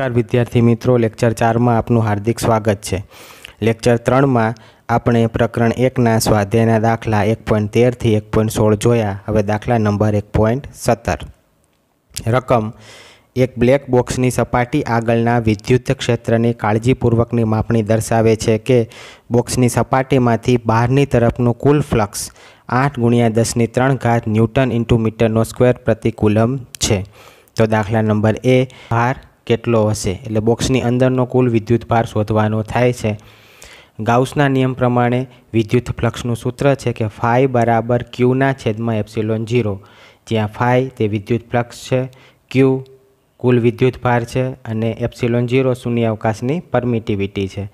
નમસ્કાર વિદ્યાર્થી મિત્રો લેક્ચર ચારમાં આપનું હાર્દિક સ્વાગત છે લેક્ચર ત્રણમાં આપણે પ્રકરણ એકના સ્વાધ્યાયના દાખલા એક પોઈન્ટ તેરથી એક પોઈન્ટ સોળ જોયા હવે દાખલા નંબર એક પોઈન્ટ સત્તર રકમ એક બ્લેક બોક્સની સપાટી આગળના વિદ્યુત ક્ષેત્રની કાળજીપૂર્વકની માપણી દર્શાવે છે કે બોક્સની સપાટીમાંથી બહારની તરફનું કુલ ફ્લક્સ આઠ ગુણ્યા દસની ત્રણ ઘાત ન્યૂટન ઇન્ટુ મીટરનો સ્ક્વેર પ્રતિકુલમ છે તો દાખલા નંબર એ ભાર કેટલો હશે એટલે બોક્સની અંદરનો કુલ વિદ્યુત ભાર શોધવાનો થાય છે ગાઉસના નિયમ પ્રમાણે વિદ્યુત ફ્લક્સનું સૂત્ર છે કે ફાઈ બરાબર ક્યુના છેદમાં એપ્સિલોન ઝીરો જ્યાં ફાઈ તે વિદ્યુત ફ્લક્સ છે ક્યુ કુલ વિદ્યુત ભાર છે અને એપ્સિલોન ઝીરો શૂન્યાવકાશની પરમિટિવિટી છે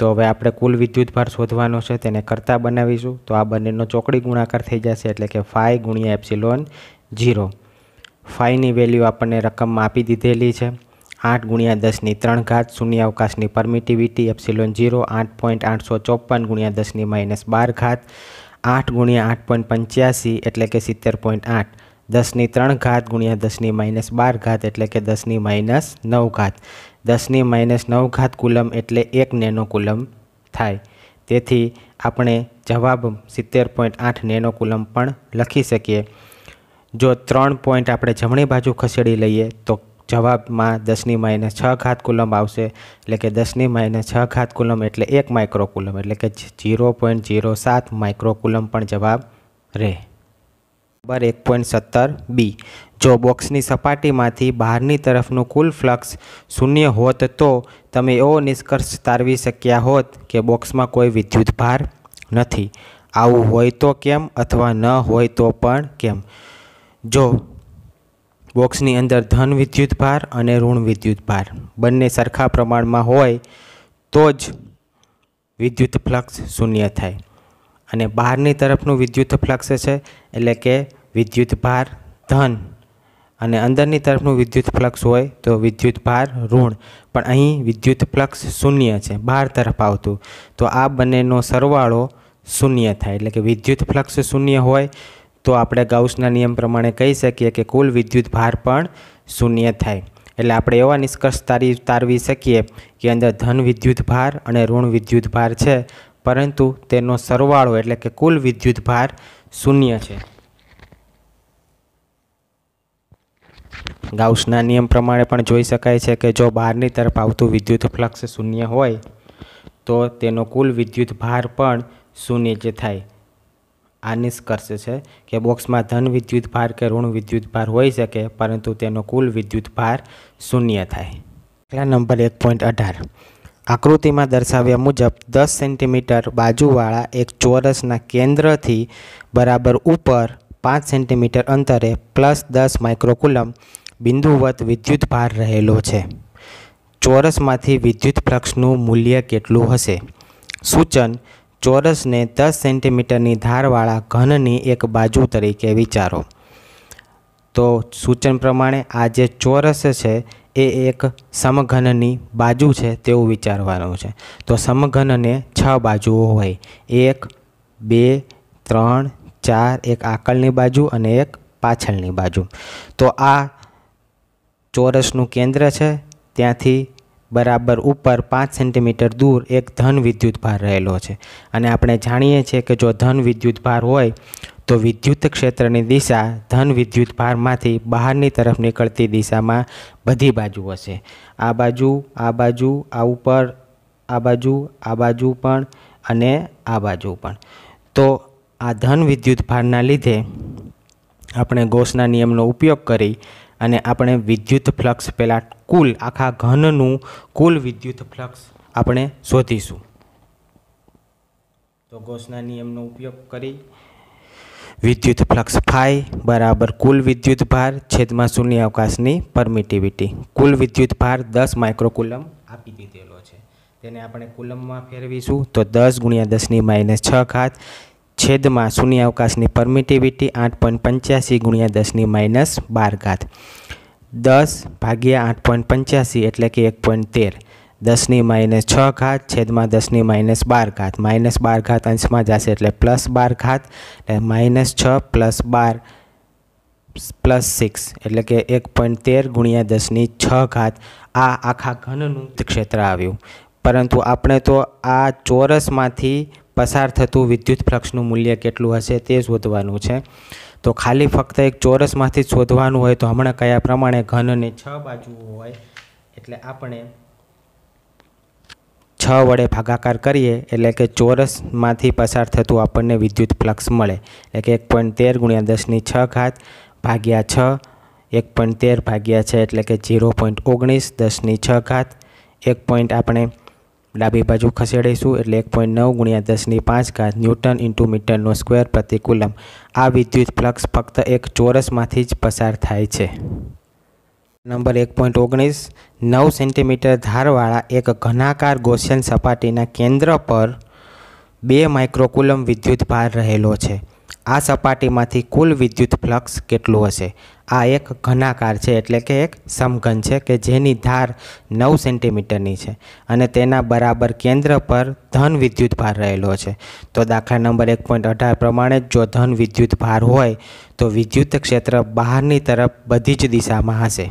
તો હવે આપણે કુલ વિદ્યુત ભાર શોધવાનો છે તેને કરતાં બનાવીશું તો આ બંનેનો ચોકડી ગુણાકાર થઈ જશે એટલે કે ફાઈ ગુણ્યા એપ્સિલોન ઝીરો ફાઈની વેલ્યુ આપણને રકમમાં આપી દીધેલી છે આઠ ગુણ્યા દસની ત્રણ ઘાત શૂન્યાવકાશની પરમિટિવિટી એપ્સિલોન જીરો આઠ પોઈન્ટ આઠસો ચોપન ગુણ્યા દસની માઇનસ બાર ઘાત આઠ ગુણ્યા આઠ પોઈન્ટ પંચ્યાસી એટલે કે સિત્તેર પોઈન્ટ આઠ દસની ત્રણ ઘાત ગુણ્યા દસની માઇનસ બાર ઘાત એટલે કે દસની માઇનસ નવ ઘાત દસની માઇનસ નવ ઘાત કુલમ એટલે એક નેનો કુલમ થાય તેથી આપણે જવાબ સિત્તેર પોઈન્ટ આઠ નેનો કુલમ પણ લખી શકીએ જો ત્રણ પોઈન્ટ આપણે જમણી બાજુ ખસેડી લઈએ તો જવાબમાં દસની માઇનસ છ ઘાત કુલમ આવશે એટલે કે દસની માઇનસ છ ઘાત કુલમ એટલે એક માઇક્રોકુલમ એટલે કે જીરો પોઈન્ટ જીરો સાત માઇક્રોકુલમ પણ જવાબ રહે નંબર એક પોઈન્ટ સત્તર બી જો બોક્સની સપાટીમાંથી બહારની તરફનું કુલ ફ્લક્સ શૂન્ય હોત તો તમે એવો નિષ્કર્ષ તારવી શક્યા હોત કે બોક્સમાં કોઈ વિદ્યુત ભાર નથી આવું હોય તો કેમ અથવા ન હોય તો પણ કેમ જો બોક્સની અંદર ધન વિદ્યુત ભાર અને ઋણ વિદ્યુત ભાર બંને સરખા પ્રમાણમાં હોય તો જ વિદ્યુત ફ્લક્સ શૂન્ય થાય અને બહારની તરફનું વિદ્યુત ફ્લક્સ છે એટલે કે વિદ્યુત ભાર ધન અને અંદરની તરફનું વિદ્યુત ફ્લક્સ હોય તો વિદ્યુત ભાર ઋણ પણ અહીં વિદ્યુત ફ્લક્સ શૂન્ય છે બહાર તરફ આવતું તો આ બંનેનો સરવાળો શૂન્ય થાય એટલે કે વિદ્યુત ફ્લક્સ શૂન્ય હોય તો આપણે ગાઉસના નિયમ પ્રમાણે કહી શકીએ કે કુલ વિદ્યુત ભાર પણ શૂન્ય થાય એટલે આપણે એવા નિષ્કર્ષ તારી તારવી શકીએ કે અંદર ધન વિદ્યુત ભાર અને ઋણ વિદ્યુત ભાર છે પરંતુ તેનો સરવાળો એટલે કે કુલ વિદ્યુત ભાર શૂન્ય છે ગાઉસના નિયમ પ્રમાણે પણ જોઈ શકાય છે કે જો બહારની તરફ આવતું વિદ્યુત ફ્લક્સ શૂન્ય હોય તો તેનો કુલ વિદ્યુત ભાર પણ શૂન્ય જ થાય આ નિષ્કર્ષ છે કે બોક્સમાં ધન વિદ્યુત ભાર કે ઋણ વિદ્યુત ભાર હોઈ શકે પરંતુ તેનો કુલ વિદ્યુત ભાર શૂન્ય થાય દાખલા નંબર એક પોઈન્ટ અઢાર આકૃતિમાં દર્શાવ્યા મુજબ દસ સેન્ટીમીટર બાજુવાળા એક ચોરસના કેન્દ્રથી બરાબર ઉપર પાંચ સેન્ટીમીટર અંતરે પ્લસ દસ માઇક્રોકુલમ બિંદુવત વિદ્યુત ભાર રહેલો છે ચોરસમાંથી વિદ્યુત ફ્લક્સનું મૂલ્ય કેટલું હશે સૂચન ચોરસને દસ સેન્ટીમીટરની ધારવાળા ઘનની એક બાજુ તરીકે વિચારો તો સૂચન પ્રમાણે આ જે ચોરસ છે એ એક સમઘનની બાજુ છે તેવું વિચારવાનું છે તો સમઘનને છ બાજુઓ હોય એક બે ત્રણ ચાર એક આકળની બાજુ અને એક પાછળની બાજુ તો આ ચોરસનું કેન્દ્ર છે ત્યાંથી બરાબર ઉપર પાંચ સેન્ટીમીટર દૂર એક ધન વિદ્યુત ભાર રહેલો છે અને આપણે જાણીએ છીએ કે જો ધન વિદ્યુત ભાર હોય તો વિદ્યુત ક્ષેત્રની દિશા ધન વિદ્યુત ભારમાંથી બહારની તરફ નીકળતી દિશામાં બધી બાજુ હશે આ બાજુ આ બાજુ આ ઉપર આ બાજુ આ બાજુ પણ અને આ બાજુ પણ તો આ ધન વિદ્યુત ભારના લીધે આપણે ગોસના નિયમનો ઉપયોગ કરી અને આપણે વિદ્યુત ફ્લક્સ પહેલાં કુલ આખા ઘનનું કુલ વિદ્યુત ફ્લક્સ આપણે શોધીશું તો ગોસના નિયમનો ઉપયોગ કરી વિદ્યુત ફ્લક્સ ફાઈ બરાબર કુલ વિદ્યુત ભાર છેદમાં શૂન્ય અવકાશની પરમિટિવિટી કુલ વિદ્યુત ભાર દસ માઇક્રોકુલમ આપી દીધેલો છે તેને આપણે કુલમમાં ફેરવીશું તો દસ ગુણ્યા દસની માઇનસ છ ઘાત છેદમાં શૂન્યાવકાશની પરમિટિવિટી આઠ પોઈન્ટ પંચ્યાસી ગુણ્યા દસની માઇનસ બાર ઘાત દસ ભાગ્યા આઠ પોઈન્ટ પંચ્યાસી એટલે કે એક પોઈન્ટ તેર દસની માઇનસ છ ઘાત છેદમાં દસની માઇનસ બાર ઘાત માઇનસ બાર ઘાત અંશમાં જશે એટલે પ્લસ બાર ઘાત એટલે માઇનસ છ પ્લસ બાર પ્લસ સિક્સ એટલે કે એક પોઈન્ટ તેર ગુણ્યા દસની છ ઘાત આ આખા ઘનનું ક્ષેત્ર આવ્યું પરંતુ આપણે તો આ ચોરસમાંથી પસાર થતું વિદ્યુત ફ્લક્ષનું મૂલ્ય કેટલું હશે તે શોધવાનું છે તો ખાલી ફક્ત એક ચોરસમાંથી શોધવાનું હોય તો હમણાં કયા પ્રમાણે ઘનને છ બાજુઓ હોય એટલે આપણે છ વડે ભાગાકાર કરીએ એટલે કે ચોરસમાંથી પસાર થતું આપણને વિદ્યુત ફ્લક્ષ મળે એટલે કે એક પોઈન્ટ તેર ગુણ્યા દસની છ ઘાત ભાગ્યા છ એક પોઈન્ટ તેર ભાગ્યા છે એટલે કે ઝીરો પોઈન્ટ ઓગણીસ દસની છ ઘાત એક પોઈન્ટ આપણે ડાબી બાજુ ખસેડીશું એટલે એક પોઈન્ટ નવ ગુણ્યા દસની પાંચ ઘાત ન્યૂટન ઇન્ટુ મીટરનો સ્ક્વેર પ્રતિકુલમ આ વિદ્યુત ફ્લક્સ ફક્ત એક ચોરસમાંથી જ પસાર થાય છે નંબર એક પોઈન્ટ ઓગણીસ નવ સેન્ટીમીટર ધારવાળા એક ઘનાકાર ગોસિયન સપાટીના કેન્દ્ર પર બે માઇક્રોકુલમ વિદ્યુત ભાર રહેલો છે આ સપાટીમાંથી કુલ વિદ્યુત ફ્લક્સ કેટલું હશે આ એક ઘનાકાર છે એટલે કે એક સમઘન છે કે જેની ધાર નવ સેન્ટીમીટરની છે અને તેના બરાબર કેન્દ્ર પર ધન વિદ્યુત ભાર રહેલો છે તો દાખલા નંબર એક પોઈન્ટ અઢાર પ્રમાણે જો ધન વિદ્યુત ભાર હોય તો વિદ્યુત ક્ષેત્ર બહારની તરફ બધી જ દિશામાં હશે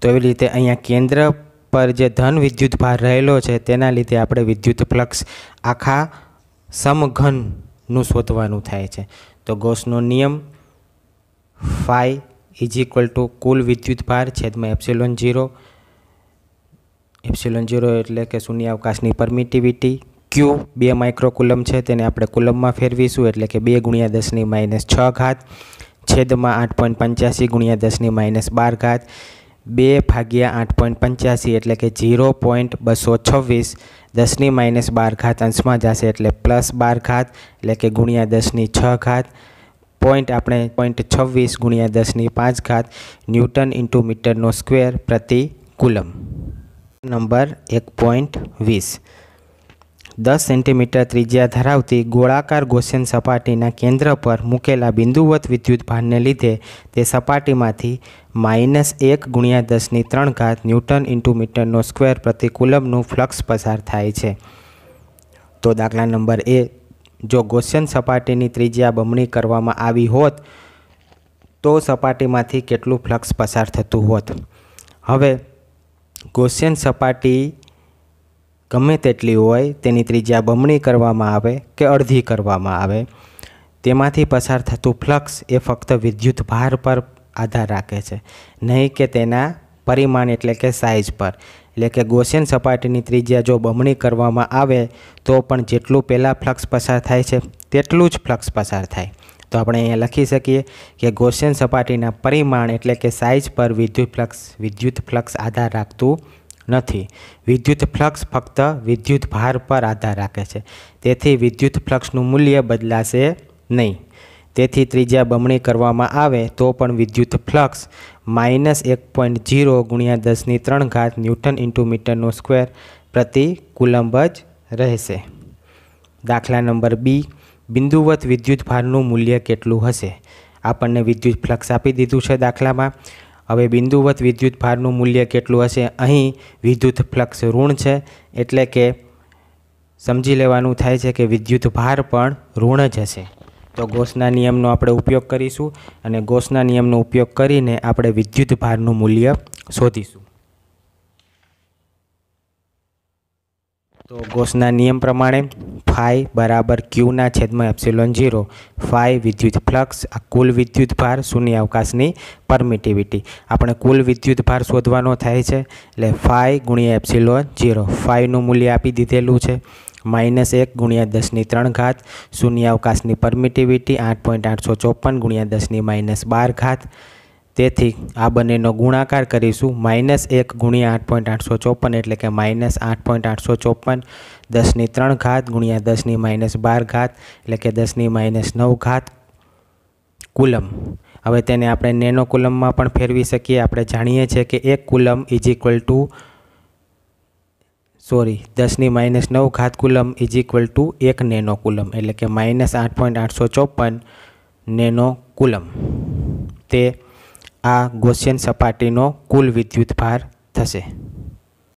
તો એવી રીતે અહીંયા કેન્દ્ર પર જે ધન વિદ્યુત ભાર રહેલો છે તેના લીધે આપણે વિદ્યુત ફ્લક્સ આખા સમઘન નું શોધવાનું થાય છે તો ગોસનો નિયમ ફાઈ ઇઝ ઇક્વલ ટુ કુલ વિદ્યુતભાર છેદમાં એપ્સિલોન ઝીરો એપ્સિલોન ઝીરો એટલે કે શૂન્યાવકાશની પરમિટિવિટી ક્યુ બે માઇક્રોકુલમ છે તેને આપણે કુલમમાં ફેરવીશું એટલે કે બે ગુણ્યા દસની માઇનસ છ ઘાત છેદમાં આઠ પોઈન્ટ પંચ્યાસી ગુણ્યા દસની માઇનસ બાર ઘાત બે ભાગ્યા આઠ પોઈન્ટ પંચ્યાસી એટલે કે ઝીરો પોઈન્ટ બસો છવ્વીસ દસની માઇનસ બાર ઘાત અંશમાં જશે એટલે પ્લસ બાર ઘાત એટલે કે ગુણ્યા દસની છ ઘાત પોઈન્ટ આપણે પોઈન્ટ છવ્વીસ ગુણ્યા દસની પાંચ ઘાત ન્યૂટન ઇન્ટુ મીટરનો સ્ક્વેર પ્રતિ કુલમ નંબર એક પોઈન્ટ વીસ દસ સેન્ટીમીટર ત્રિજ્યા ધરાવતી ગોળાકાર ગોસેન સપાટીના કેન્દ્ર પર મૂકેલા બિંદુવત વિદ્યુત ભારને લીધે તે સપાટીમાંથી માઇનસ એક ગુણ્યા દસની ત્રણ ઘાત ન્યૂટન ઇન્ટુ મીટરનો સ્ક્વેર પ્રતિ કુલમનું ફ્લક્સ પસાર થાય છે તો દાખલા નંબર એ જો ગોસિયન સપાટીની ત્રિજ્યા બમણી કરવામાં આવી હોત તો સપાટીમાંથી કેટલું ફ્લક્સ પસાર થતું હોત હવે ગોસ્યન સપાટી ગમે તેટલી હોય તેની ત્રિજ્યા બમણી કરવામાં આવે કે અડધી કરવામાં આવે તેમાંથી પસાર થતું ફ્લક્સ એ ફક્ત વિદ્યુત ભાર પર આધાર રાખે છે નહીં કે તેના પરિમાણ એટલે કે સાઇઝ પર એટલે કે ગોસિયન સપાટીની ત્રિજ્યા જો બમણી કરવામાં આવે તો પણ જેટલું પહેલાં ફ્લક્સ પસાર થાય છે તેટલું જ ફ્લક્સ પસાર થાય તો આપણે અહીંયા લખી શકીએ કે ગોસિયન સપાટીના પરિમાણ એટલે કે સાઇઝ પર વિદ્યુત ફ્લક્સ વિદ્યુત ફ્લક્સ આધાર રાખતું નથી વિદ્યુત ફ્લક્સ ફક્ત વિદ્યુત ભાર પર આધાર રાખે છે તેથી વિદ્યુત ફ્લક્સનું મૂલ્ય બદલાશે નહીં તેથી ત્રિજ્યા બમણી કરવામાં આવે તો પણ વિદ્યુત ફ્લક્સ માઇનસ એક પોઈન્ટ જીરો ગુણ્યા દસની ત્રણ ઘાત ન્યૂટન ઇન્ટુ મીટરનો સ્ક્વેર પ્રતિ કુલંબ જ રહેશે દાખલા નંબર બી બિંદુવત વિદ્યુત ભારનું મૂલ્ય કેટલું હશે આપણને વિદ્યુત ફ્લક્સ આપી દીધું છે દાખલામાં હવે બિંદુવત વિદ્યુત ભારનું મૂલ્ય કેટલું હશે અહીં વિદ્યુત ફ્લક્સ ઋણ છે એટલે કે સમજી લેવાનું થાય છે કે વિદ્યુત ભાર પણ ઋણ જ હશે તો ગોસના નિયમનો આપણે ઉપયોગ કરીશું અને ગોસના નિયમનો ઉપયોગ કરીને આપણે વિદ્યુત ભારનું મૂલ્ય શોધીશું તો ગોસના નિયમ પ્રમાણે ફાઈ બરાબર ક્યુના છેદમાં એપ્સિલોન ઝીરો ફાઈ વિદ્યુત ફ્લક્સ આ કુલ વિદ્યુત ભાર શૂન્ય અવકાશની પરમિટિવિટી આપણે કુલ વિદ્યુત ભાર શોધવાનો થાય છે એટલે ફાઈ ગુણ્યા એપ્સિલોન ઝીરો ફાઈનું મૂલ્ય આપી દીધેલું છે માઇનસ એક ગુણ્યા દસની ત્રણ ઘાત શૂન્યાવકાશની પરમિટિવિટી આઠ પોઈન્ટ આઠસો ચોપન ગુણ્યા દસની માઇનસ બાર ઘાત તેથી આ બંનેનો ગુણાકાર કરીશું માઇનસ એક ગુણ્યા આઠ પોઈન્ટ આઠસો ચોપન એટલે કે માઇનસ આઠ પોઈન્ટ આઠસો ચોપન દસની ત્રણ ઘાત ગુણ્યા દસની માઇનસ બાર ઘાત એટલે કે દસની માઇનસ નવ ઘાત કુલમ હવે તેને આપણે નેનો કુલમમાં પણ ફેરવી શકીએ આપણે જાણીએ છીએ કે એક coulomb is equal to sorry દસની માઇનસ નવ ઘાત કુલમ ઇઝ ઇક્વલ ટુ એક નેનો કુલમ એટલે કે માઇનસ આઠ પોઈન્ટ આઠસો ચોપન નેનો કુલમ તે આ ગોસિયન સપાટીનો કુલ વિદ્યુત ભાર થશે